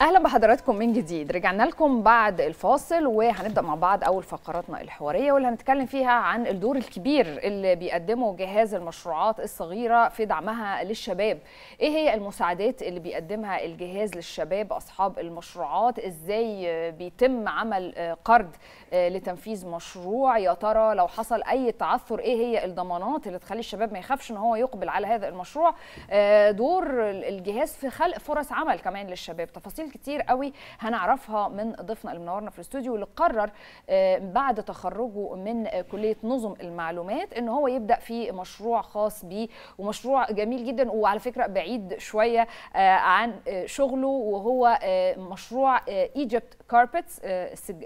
اهلا بحضراتكم من جديد رجعنا لكم بعد الفاصل وهنبدا مع بعض اول فقراتنا الحواريه واللي هنتكلم فيها عن الدور الكبير اللي بيقدمه جهاز المشروعات الصغيره في دعمها للشباب ايه هي المساعدات اللي بيقدمها الجهاز للشباب اصحاب المشروعات ازاي بيتم عمل قرض لتنفيذ مشروع يا ترى لو حصل اي تعثر ايه هي الضمانات اللي تخلي الشباب ما يخافش ان هو يقبل على هذا المشروع آه، دور الجهاز في خلق فرص عمل كمان للشباب تفاصيل تفاصيل كتير قوي هنعرفها من ضيفنا اللي منورنا في الاستوديو اللي قرر آه، بعد تخرجه من كليه نظم المعلومات ان هو يبدا في مشروع خاص بيه ومشروع جميل جدا وعلى فكره بعيد شويه آه، عن آه، شغله وهو مشروع ايجيبت كاربتس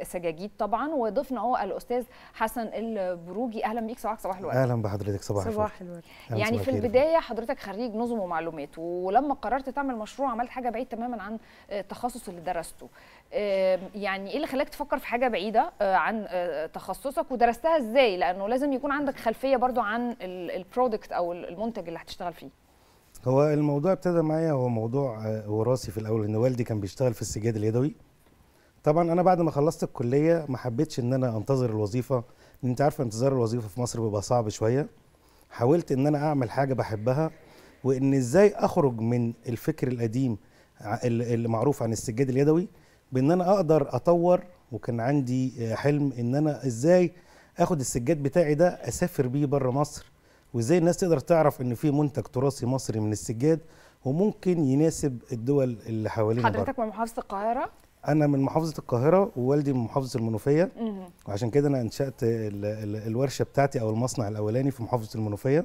سجاجيد طبعا وضيفنا هو الاستاذ حسن البروجي اهلا بيك صباحك صباح الورد اهلا بحضرتك صباح صباح الورد يعني في البدايه حضرتك خريج نظم ومعلومات ولما قررت تعمل مشروع عملت حاجه بعيد تماما عن التخصص اللي درسته يعني ايه اللي خلاك تفكر في حاجه بعيده آه، عن آه، تخصصك ودرستها ازاي لانه لازم يكون عندك خلفيه برضو عن البرودكت او المنتج اللي هتشتغل فيه هو الموضوع ابتدى معايا هو موضوع آه، وراثي في الاول ان والدي كان بيشتغل في السجاد اليدوي طبعا انا بعد ما خلصت الكليه ما حبيتش ان انا انتظر الوظيفه لان انت عارفه انتظار الوظيفه في مصر بيبقى صعب شويه حاولت ان انا اعمل حاجه بحبها وان ازاي اخرج من الفكر القديم المعروف عن السجاد اليدوي بان انا اقدر اطور وكان عندي آه، حلم ان انا ازاي اخد السجاد بتاعي ده اسافر بيه بره مصر وازاي الناس تقدر تعرف ان في منتج تراثي مصري من السجاد وممكن يناسب الدول اللي حوالينا حضرتك من محافظه القاهره انا من محافظه القاهره ووالدي من محافظه المنوفيه وعشان كده انا انشات الـ الـ الورشه بتاعتي او المصنع الاولاني في محافظه المنوفيه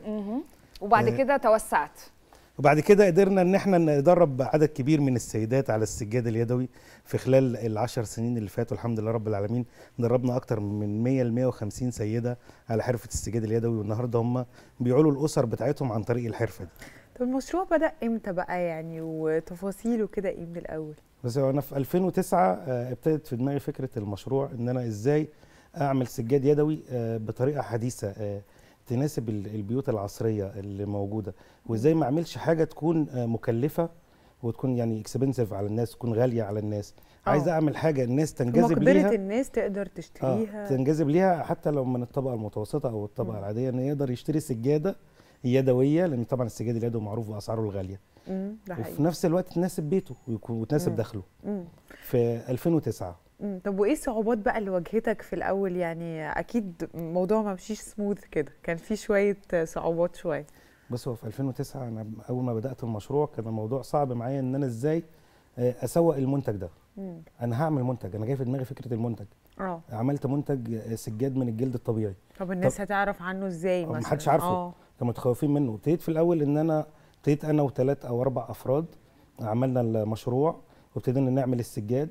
وبعد آه، كده توسعت وبعد كده قدرنا ان احنا ندرب عدد كبير من السيدات على السجاد اليدوي في خلال العشر سنين اللي فاتوا الحمد لله رب العالمين دربنا اكتر من 100 ل 150 سيده على حرفه السجاد اليدوي والنهارده هم بيعولوا الاسر بتاعتهم عن طريق الحرفه دي طب المشروع بدا امتى بقى يعني وتفاصيله كده ايه من الاول بس انا في 2009 آه، ابتدت في دماغي فكره المشروع ان انا ازاي اعمل سجاد يدوي آه، بطريقه حديثه آه، تناسب البيوت العصريه اللي موجوده وازاي ما اعملش حاجه تكون آه، مكلفه وتكون يعني اكسبنسيف على الناس تكون غاليه على الناس أوه. عايز اعمل حاجه الناس تنجذب ليها الناس تقدر تشتريها آه. تنجذب ليها حتى لو من الطبقه المتوسطه او الطبقه مم. العاديه ان يقدر يشتري سجاده يدويه لان طبعا السجاد اليدوي معروف باسعاره الغاليه وفي نفس الوقت تناسب بيته وتناسب مم. دخله مم. في 2009 طب وايه الصعوبات بقى اللي واجهتك في الاول يعني اكيد الموضوع ما مشيش سموث كده كان في شويه صعوبات شويه بص هو في 2009 انا اول ما بدات المشروع كان الموضوع صعب معايا ان انا ازاي آه، اسوق المنتج ده مم. انا هعمل منتج انا جاي في دماغي فكره المنتج اه عملت منتج آه، سجاد من الجلد الطبيعي طب الناس طب هتعرف عنه ازاي آه، مثلا محدش عارفه كانوا متخوفين منه ابتديت في الاول ان انا ابتديت انا وثلاث او اربع افراد عملنا المشروع وابتدينا نعمل السجاد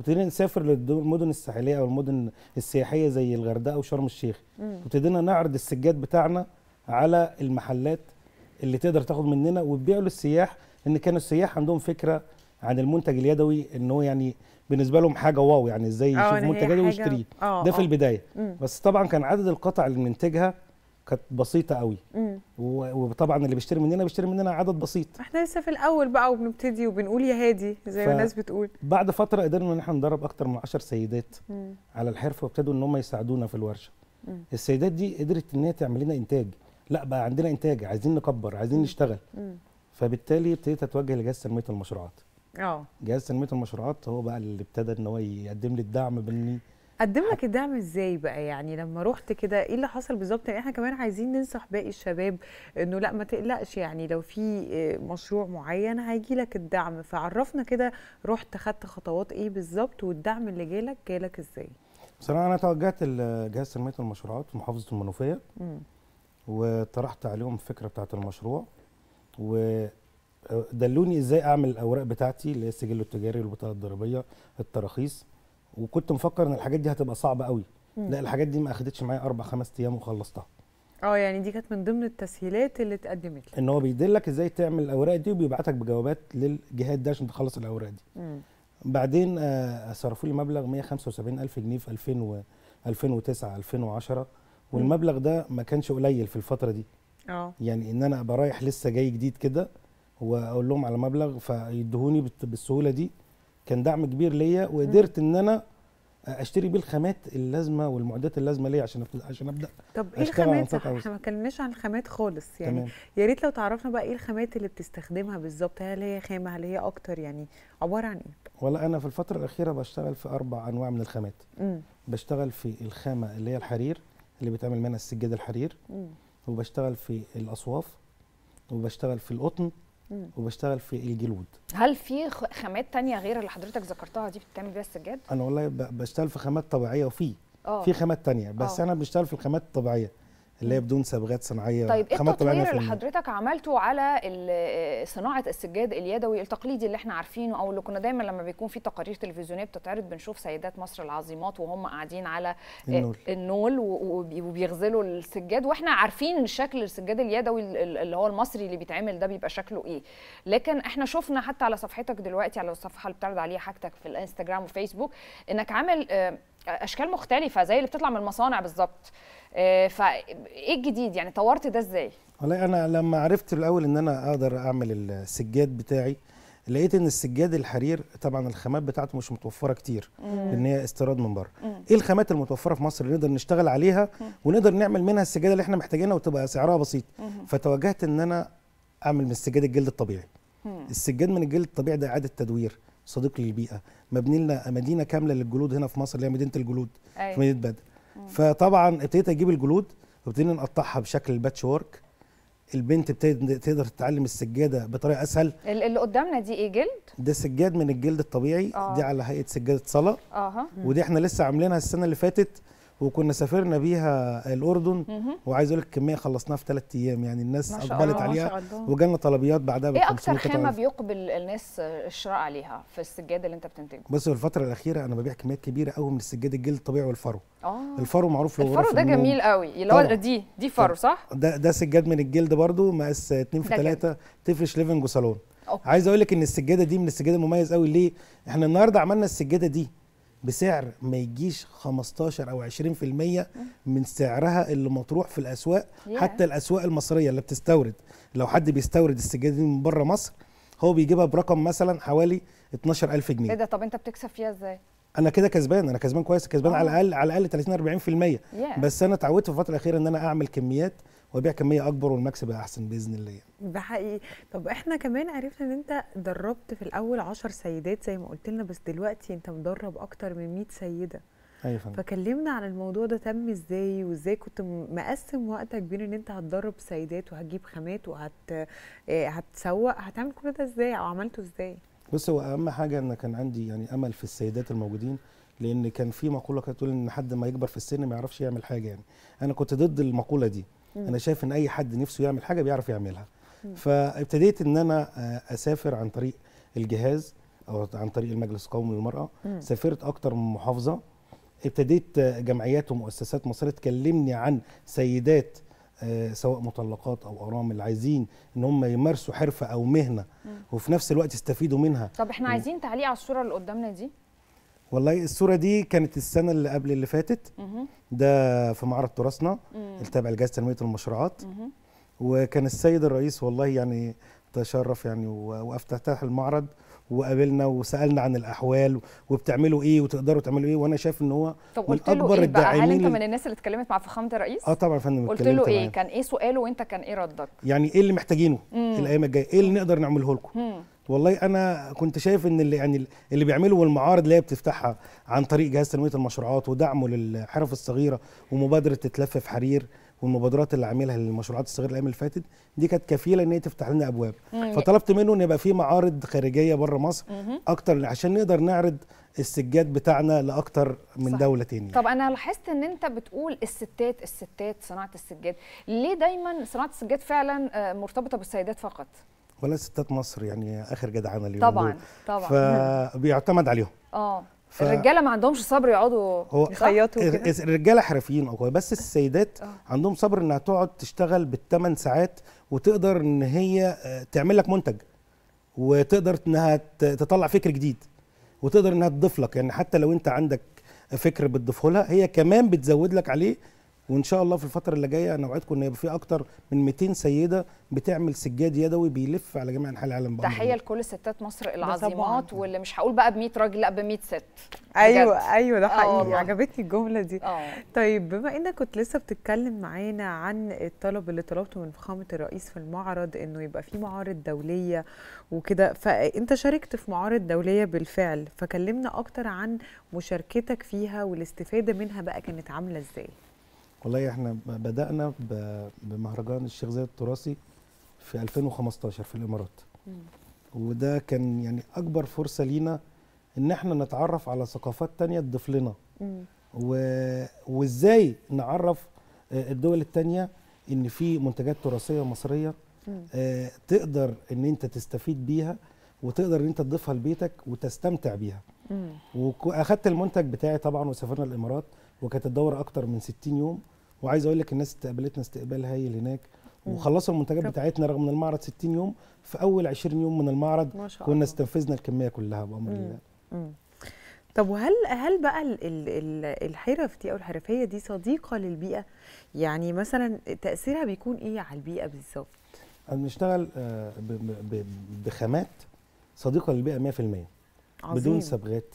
وابتدينا نسافر للمدن الساحليه او المدن السياحيه زي الغردقه وشرم الشيخ وابتدينا نعرض السجاد بتاعنا على المحلات اللي تقدر تاخد مننا وتبيعه للسياح لان كانوا السياح عندهم فكره عن المنتج اليدوي ان هو يعني بالنسبه لهم حاجه واو يعني ازاي اه يشوف منتج يدوي ويشتريه آه، ده في آه. البدايه مم. بس طبعا كان عدد القطع اللي بننتجها كانت بسيطه قوي وطبعا اللي بيشتري مننا بيشتري مننا عدد بسيط احنا لسه في الاول بقى وبنبتدي وبنقول يا هادي زي ما الناس بتقول بعد فتره قدرنا ان احنا ندرب اكتر من 10 سيدات مم. على الحرفه وابتدوا ان هم يساعدونا في الورشه مم. السيدات دي قدرت ان هي تعمل لنا انتاج لا بقى عندنا انتاج عايزين نكبر عايزين نشتغل مم. فبالتالي ابتديت اتوجه لجهاز تنميه المشروعات اه جهاز تنميه المشروعات هو بقى اللي ابتدى ان هو يقدم لي الدعم باني قدم لك الدعم ازاي بقى يعني لما رحت كده ايه اللي حصل بالظبط يعني احنا كمان عايزين ننصح باقي الشباب انه لا ما تقلقش يعني لو في آه، مشروع معين هيجي لك الدعم فعرفنا كده رحت خدت خطوات ايه بالظبط والدعم اللي جالك جالك ازاي بصراحه انا توجهت لجهاز تنميه المشروعات في محافظه المنوفيه وطرحت عليهم الفكره بتاعه المشروع و دلوني ازاي اعمل الاوراق بتاعتي اللي هي السجل التجاري والبطاقه الضريبيه التراخيص وكنت مفكر ان الحاجات دي هتبقى صعبه قوي مم. لا الحاجات دي ما اخدتش معايا اربع خمس ايام وخلصتها اه يعني دي كانت من ضمن التسهيلات اللي اتقدمت لك ان هو بيدلك ازاي تعمل الاوراق دي وبيبعتك بجوابات للجهات ده عشان تخلص الاوراق دي مم. بعدين آه، صرفوا لي مبلغ 175000 جنيه في 2000 و 2009 2010 والمبلغ ده ما كانش قليل في الفتره دي اه يعني ان انا ابقى رايح لسه جاي جديد كده واقول لهم على مبلغ فيدهوني بالسهوله دي كان دعم كبير ليا وقدرت ان انا اشتري بيه الخامات اللازمه والمعدات اللازمه ليا عشان أبدأ عشان ابدا طب ايه الخامات صح احنا ما اتكلمناش عن الخامات خالص يعني يا ريت لو تعرفنا بقى ايه الخامات اللي بتستخدمها بالظبط هل هي خامه هل هي اكتر يعني عباره عن ايه ولا انا في الفتره الاخيره بشتغل في اربع انواع من الخامات مم. بشتغل في الخامه اللي هي الحرير اللي بيتعمل منها السجاد الحرير مم. وبشتغل في الاصواف وبشتغل في القطن وبشتغل في الجلود هل في خامات تانية غير اللي حضرتك ذكرتها دي بتتعمل بيها السجاد؟ انا والله بشتغل في خامات طبيعيه وفي آه. في خامات تانية بس أوه. انا بشتغل في الخامات الطبيعيه اللي هي بدون صبغات صناعيه طيب ايه التطوير اللي حضرتك عملته على صناعه السجاد اليدوي التقليدي اللي احنا عارفينه او اللي كنا دايما لما بيكون في تقارير تلفزيونيه بتتعرض بنشوف سيدات مصر العظيمات وهم قاعدين على آه، النول, النول وبيغزلوا السجاد واحنا عارفين شكل السجاد اليدوي اللي هو المصري اللي بيتعمل ده بيبقى شكله ايه لكن احنا شفنا حتى على صفحتك دلوقتي على الصفحه اللي بتعرض عليها حاجتك في الانستجرام وفيسبوك انك عامل آه، اشكال مختلفه زي اللي بتطلع من المصانع بالظبط آه، فايه الجديد يعني طورت ده ازاي والله انا لما عرفت الاول ان انا اقدر اعمل السجاد بتاعي لقيت ان السجاد الحرير طبعا الخامات بتاعته مش متوفره كتير لان هي استيراد من بره ايه الخامات المتوفره في مصر اللي نقدر نشتغل عليها ونقدر نعمل منها السجاده اللي احنا محتاجينها وتبقى سعرها بسيط فتوجهت ان انا اعمل من السجاد الجلد الطبيعي السجاد من الجلد الطبيعي ده اعاده تدوير صديق للبيئه مبني لنا مدينه كامله للجلود هنا في مصر اللي هي مدينه الجلود أيوة. في مدينه بدر فطبعا ابتديت اجيب الجلود وابتدينا نقطعها بشكل الباتش وورك البنت ابتدت تقدر تتعلم السجاده بطريقه اسهل اللي قدامنا دي ايه جلد ده سجاد من الجلد الطبيعي آه. دي على هيئه سجاده صلاه آه. ودي احنا لسه عاملينها السنه اللي فاتت وكنا سافرنا بيها الاردن وعايز اقول لك الكميه خلصناها في ثلاث ايام يعني الناس اقبلت عليها وجالنا طلبيات بعدها ايه اكتر خامه بيقبل الناس الشراء عليها في السجاده اللي انت بتنتجه بص في الفتره الاخيره انا ببيع كميات كبيره قوي من السجاد الجلد الطبيعي والفرو اه الفرو معروف له الفرو ده جميل قوي اللي هو دي دي فرو صح ده ده سجاد من الجلد برده مقاس 2 في 3 تفرش ليفنج وصالون عايز اقول لك ان السجاده دي من السجاده المميز قوي ليه احنا النهارده عملنا السجاده دي بسعر ما يجيش 15 او 20% من سعرها اللي مطروح في الاسواق yeah. حتى الاسواق المصريه اللي بتستورد لو حد بيستورد السجاده دي من بره مصر هو بيجيبها برقم مثلا حوالي 12000 جنيه ايه ده طب انت بتكسب فيها ازاي انا كده كسبان انا كسبان كويس كسبان على آه. الاقل على الاقل 30 40% yeah. بس انا اتعودت في الفتره الاخيره ان انا اعمل كميات وابيع كميه اكبر والمكسب احسن باذن الله ده حقيقي طب احنا كمان عرفنا ان انت دربت في الاول 10 سيدات زي ما قلت لنا بس دلوقتي انت مدرب اكتر من 100 سيده ايوه فكلمنا عن الموضوع ده تم ازاي وازاي كنت مقسم وقتك بين ان انت هتدرب سيدات وهتجيب خامات وهت آه، هتسوق هتعمل كل ده ازاي او عملته ازاي بص هو اهم حاجه ان كان عندي يعني امل في السيدات الموجودين لان كان في مقوله كانت تقول ان حد ما يكبر في السن ما يعرفش يعمل حاجه يعني انا كنت ضد المقوله دي مم. انا شايف ان اي حد نفسه يعمل حاجه بيعرف يعملها مم. فابتديت ان انا آه، اسافر عن طريق الجهاز او عن طريق المجلس القومي للمراه مم. سافرت اكتر من محافظه ابتديت آه، جمعيات ومؤسسات مصريه تكلمني عن سيدات آه، سواء مطلقات او ارامل عايزين ان هم يمارسوا حرفه او مهنه وفي نفس الوقت يستفيدوا منها طب احنا عايزين تعليق على الصوره اللي قدامنا دي والله الصوره دي كانت السنه اللي قبل اللي فاتت ده في معرض تراثنا التابع لجهاز تنميه المشروعات وكان السيد الرئيس والله يعني تشرف يعني وافتتح المعرض وقابلنا وسالنا عن الاحوال وبتعملوا ايه وتقدروا تعملوا ايه وانا شايف ان هو طب من قلت له اكبر إيه الداعمين هل انت من الناس اللي اتكلمت مع فخامه الرئيس اه طبعا يا فندم قلت له ايه معاه. كان ايه سؤاله وانت كان ايه ردك يعني ايه اللي محتاجينه الايام الجايه ايه اللي نقدر نعمله لكم والله انا كنت شايف ان اللي يعني اللي بيعمله والمعارض اللي هي بتفتحها عن طريق جهاز تنميه المشروعات ودعمه للحرف الصغيره ومبادره تتلفف حرير والمبادرات اللي عاملها للمشروعات الصغيره الايام اللي فاتت دي كانت كفيله ان هي تفتح لنا ابواب أيوة. فطلبت منه ان يبقى في معارض خارجيه بره مصر اكتر عشان نقدر نعرض السجاد بتاعنا لاكتر من صح. دوله تانية طب انا لاحظت ان انت بتقول الستات الستات صناعه السجاد ليه دايما صناعه السجاد فعلا آه، مرتبطه بالسيدات فقط ولا ستات مصر يعني اخر جدعانه اليوم طبعا دول. طبعا فبيعتمد عليهم اه ف... الرجاله ما عندهمش صبر يقعدوا آه، يخيطوا الرجاله حرفيين او بس السيدات أوه. عندهم صبر انها تقعد تشتغل بالثمان ساعات وتقدر ان هي آه، تعمل لك منتج وتقدر انها تطلع فكر جديد وتقدر انها تضيف لك يعني حتى لو انت عندك فكر بتضيفه لها هي كمان بتزود لك عليه وان شاء الله في الفتره اللي جايه انا اوعدكم ان يبقى في اكتر من 200 سيده بتعمل سجاد يدوي بيلف على جميع انحاء العالم تحيه لكل ستات مصر العظيمات واللي مش هقول بقى ب 100 راجل لا ب 100 ست ايوه بجد. ايوه ده آه، حقيقي عجبتني الجمله دي أوه. طيب بما انك كنت لسه بتتكلم معانا عن الطلب اللي طلبته من فخامه الرئيس في المعرض انه يبقى في معارض دوليه وكده فانت شاركت في معارض دوليه بالفعل فكلمنا اكتر عن مشاركتك فيها والاستفاده منها بقى كانت عامله ازاي والله احنا بدانا بمهرجان الشيخ زايد التراثي في 2015 في الامارات وده كان يعني اكبر فرصه لينا ان احنا نتعرف على ثقافات تانية تضيف لنا وازاي نعرف آه، الدول التانية ان في منتجات تراثيه مصريه آه، تقدر ان انت تستفيد بيها وتقدر ان انت تضيفها لبيتك وتستمتع بيها واخدت المنتج بتاعي طبعا وسافرنا الامارات وكانت الدوره اكتر من 60 يوم وعايز اقول لك الناس استقبلتنا استقبال هايل هناك وخلصوا المنتجات بتاعتنا رغم ان المعرض 60 يوم في اول 20 يوم من المعرض كنا استنفذنا الكميه كلها بامر الله طب وهل هل بقى الحرف دي او الحرفيه دي صديقه للبيئه يعني مثلا تاثيرها بيكون ايه على البيئه بالظبط بنشتغل آه، بخامات صديقه للبيئه 100% عظيم. بدون صبغات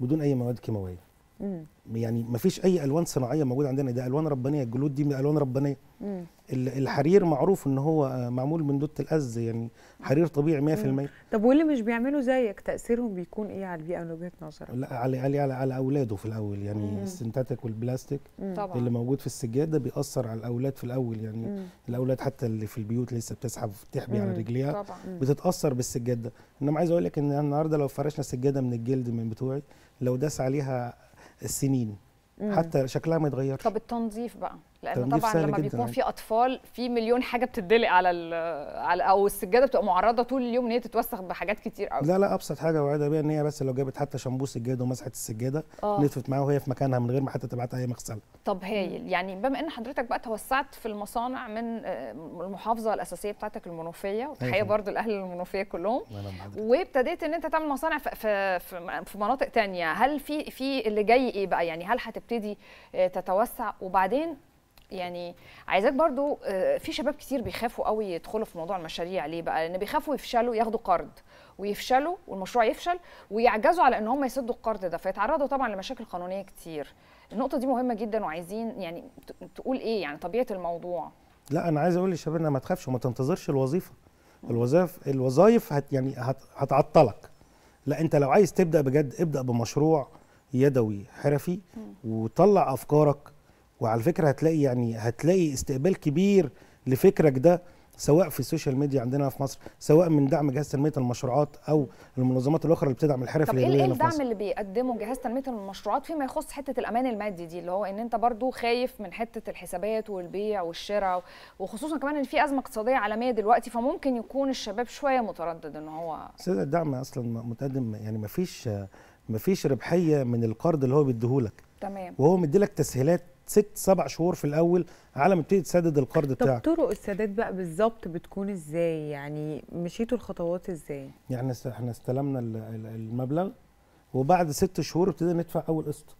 بدون اي مواد كيماويه مم. يعني ما فيش اي الوان صناعيه موجوده عندنا ده الوان ربانيه الجلود دي من الوان ربانيه مم. الحرير معروف ان هو معمول من دوت الاز يعني حرير طبيعي 100% طب واللي مش بيعملوا زيك تاثيرهم بيكون ايه على البيئه من وجهه نظرك لا على على على, على اولاده في الاول يعني مم. السنتاتيك والبلاستيك مم. اللي موجود في السجاده بيأثر على الاولاد في الاول يعني مم. الاولاد حتى اللي في البيوت لسه بتسحب بتحبي على رجليها بتتاثر بالسجاد ده انما عايز اقول لك ان النهارده لو فرشنا سجاده من الجلد من بتوعي لو داس عليها السنين حتى شكلها ما يتغيرش طب التنظيف بقى لان طبعا لما بيكون يعني. في اطفال في مليون حاجه بتدلق على على او السجاده بتبقى معرضه طول اليوم ان هي تتوسخ بحاجات كتير قوي لا لا ابسط حاجه وعدها بيها ان هي بس لو جابت حتى شامبو سجاده ومسحت السجاده آه. معاها وهي في مكانها من غير ما حتى تبعتها اي مغسله طب هايل يعني بما ان حضرتك بقى توسعت في المصانع من آه، المحافظه الاساسيه بتاعتك المنوفيه أيوة وتحيه برضو لاهل المنوفيه كلهم وابتديت ان انت تعمل مصانع في في, في مناطق ثانيه هل في في اللي جاي ايه بقى يعني هل هتبتدي آه، تتوسع وبعدين يعني عايزاك برضو آه، في شباب كتير بيخافوا قوي يدخلوا في موضوع المشاريع ليه بقى لان بيخافوا يفشلوا ياخدوا قرض ويفشلوا والمشروع يفشل ويعجزوا على ان هم يسدوا القرض ده فيتعرضوا طبعا لمشاكل قانونيه كتير النقطه دي مهمه جدا وعايزين يعني تقول ايه يعني طبيعه الموضوع لا انا عايز اقول لشبابنا ما تخافش وما تنتظرش الوظيفه الوظائف الوظائف هت يعني هت هتعطلك لا انت لو عايز تبدا بجد ابدا بمشروع يدوي حرفي وطلع افكارك وعلى فكره هتلاقي يعني هتلاقي استقبال كبير لفكرك ده سواء في السوشيال ميديا عندنا في مصر سواء من دعم جهاز تنميه المشروعات او المنظمات الاخرى اللي بتدعم الحرف اليدويه طب ايه, إيه الدعم اللي بيقدمه جهاز تنميه المشروعات فيما يخص حته الامان المادي دي اللي هو ان انت برضو خايف من حته الحسابات والبيع والشراء وخصوصا كمان ان في ازمه اقتصاديه عالميه دلوقتي فممكن يكون الشباب شويه متردد ان هو استاذ الدعم اصلا متقدم يعني ما فيش ما فيش ربحيه من القرض اللي هو بيديهولك تمام وهو مديلك تسهيلات ست سبع شهور في الاول على ما تبتدي تسدد القرض بتاعك طب طرق السداد بقى بالظبط بتكون ازاي يعني مشيتوا الخطوات ازاي يعني احنا استلمنا المبلغ وبعد ست شهور ابتدينا ندفع اول قسط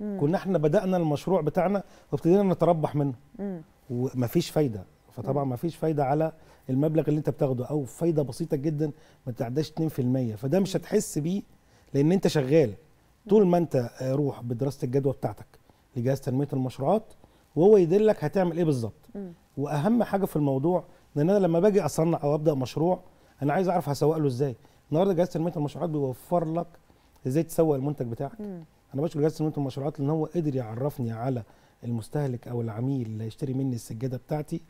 كنا احنا بدانا المشروع بتاعنا وابتدينا نتربح منه ومفيش فايده فطبعا مفيش فايده على المبلغ اللي انت بتاخده او فايده بسيطه جدا ما تعداش 2% فده مش هتحس بيه لان انت شغال طول ما انت روح بدراسه الجدوى بتاعتك لجهاز تنميه المشروعات وهو يدلك هتعمل ايه بالظبط واهم حاجه في الموضوع ان انا لما باجي اصنع او ابدا مشروع انا عايز اعرف هسوق له ازاي النهارده جهاز تنميه المشروعات بيوفر لك ازاي تسوق المنتج بتاعك مم. انا بشكر جهاز تنميه المشروعات لان هو قدر يعرفني على المستهلك او العميل اللي هيشتري مني السجاده بتاعتي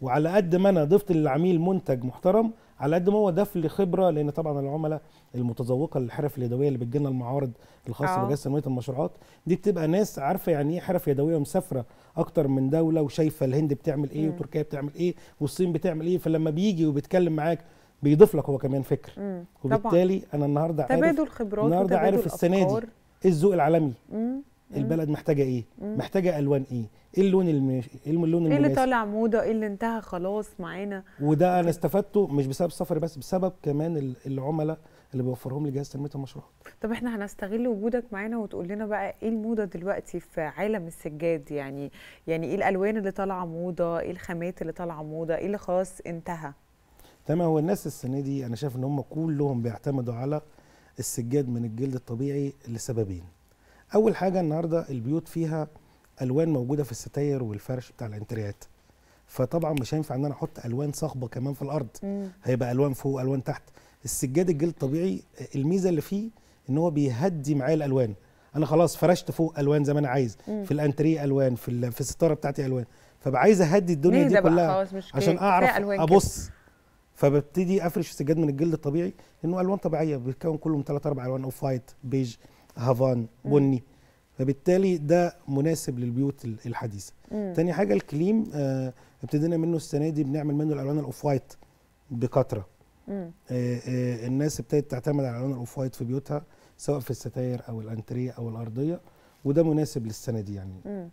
وعلى قد ما انا ضفت للعميل منتج محترم على قد ما هو دفل خبره لان طبعا العملاء المتذوقه للحرف اليدويه اللي بتجينا المعارض الخاصه آه. بجهاز تنميه المشروعات دي بتبقى ناس عارفه يعني ايه حرف يدويه ومسافره اكتر من دوله وشايفه الهند بتعمل ايه وتركيا بتعمل ايه والصين بتعمل ايه فلما بيجي وبيتكلم معاك بيضيف لك هو كمان فكر م. وبالتالي انا النهارده عارف تبادل خبرات النهارده عارف السنه دي ايه الذوق العالمي م. البلد محتاجه ايه مم. محتاجه الوان ايه ايه اللون المش... ايه اللون المناسب ايه اللي طالع موضه ايه اللي انتهى خلاص معانا وده انا استفدته مش بسبب السفر بس بسبب كمان العملاء اللي بيوفرهم لي جهاز تنميه المشروع طب احنا هنستغل وجودك معانا وتقول لنا بقى ايه الموضه دلوقتي في عالم السجاد يعني يعني ايه الالوان اللي طالعه موضه ايه الخامات اللي طالعه موضه ايه اللي خلاص انتهى تمام هو الناس السنه دي انا شايف ان هم كلهم بيعتمدوا على السجاد من الجلد الطبيعي لسببين اول حاجه النهارده البيوت فيها الوان موجوده في الستاير والفرش بتاع الانتريات فطبعا مش هينفع ان انا احط الوان صاخبه كمان في الارض مم. هيبقى الوان فوق الوان تحت السجاد الجلد الطبيعي الميزه اللي فيه ان هو بيهدي معايا الالوان انا خلاص فرشت فوق الوان زي ما انا عايز مم. في الانتريه الوان في في الستاره بتاعتي الوان فبقى عايز اهدي الدنيا دي كلها عشان اعرف ابص فببتدي افرش السجاد من الجلد الطبيعي لانه الوان طبيعيه بيتكون كله من ثلاث اربع الوان اوف وايت بيج هافان بني فبالتالي ده مناسب للبيوت الحديثه مم. تاني حاجه الكليم آه ابتدينا منه السنه دي بنعمل منه الالوان الاوف وايت بكثره آه آه الناس ابتدت تعتمد على الالوان الاوف وايت في بيوتها سواء في الستاير او الانتريه او الارضيه وده مناسب للسنه دي يعني مم.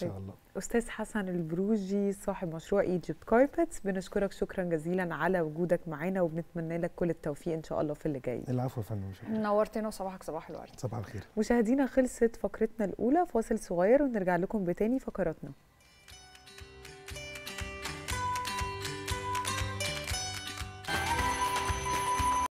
طيب، شاء الله استاذ حسن البروجي صاحب مشروع ايجيبت كاربتس بنشكرك شكرا جزيلا على وجودك معانا وبنتمنى لك كل التوفيق ان شاء الله في اللي جاي العفو يا فندم نورتنا وصباحك صباح الورد صباح الخير مشاهدينا خلصت فقرتنا الاولى فاصل صغير ونرجع لكم بتاني فقراتنا